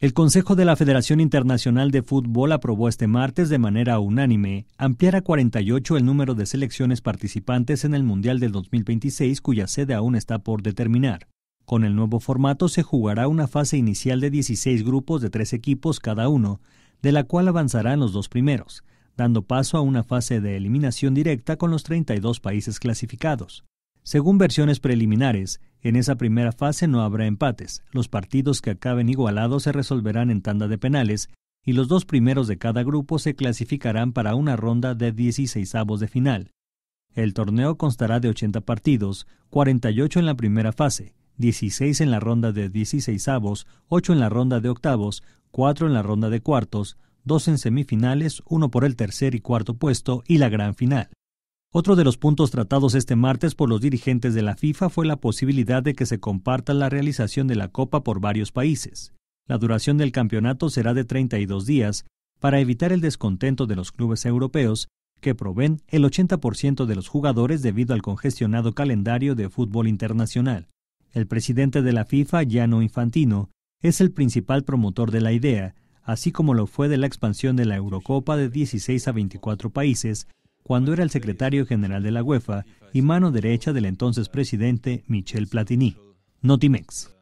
El Consejo de la Federación Internacional de Fútbol aprobó este martes de manera unánime ampliar a 48 el número de selecciones participantes en el Mundial del 2026 cuya sede aún está por determinar. Con el nuevo formato se jugará una fase inicial de 16 grupos de tres equipos cada uno, de la cual avanzarán los dos primeros, dando paso a una fase de eliminación directa con los 32 países clasificados. Según versiones preliminares, en esa primera fase no habrá empates. Los partidos que acaben igualados se resolverán en tanda de penales y los dos primeros de cada grupo se clasificarán para una ronda de 16 avos de final. El torneo constará de 80 partidos, 48 en la primera fase, 16 en la ronda de 16 avos, 8 en la ronda de octavos, 4 en la ronda de cuartos, 2 en semifinales, 1 por el tercer y cuarto puesto y la gran final. Otro de los puntos tratados este martes por los dirigentes de la FIFA fue la posibilidad de que se comparta la realización de la Copa por varios países. La duración del campeonato será de 32 días para evitar el descontento de los clubes europeos que proveen el 80% de los jugadores debido al congestionado calendario de fútbol internacional. El presidente de la FIFA, Gianno Infantino, es el principal promotor de la idea, así como lo fue de la expansión de la Eurocopa de 16 a 24 países cuando era el secretario general de la UEFA y mano derecha del entonces presidente Michel Platini. Notimex.